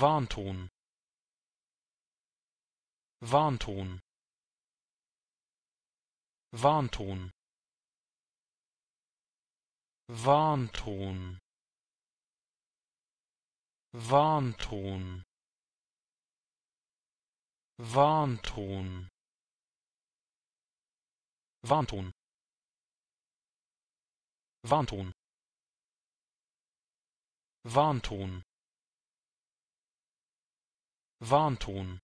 warnton warnton warnton warnton warnton warnton warnton warnton warnton warnton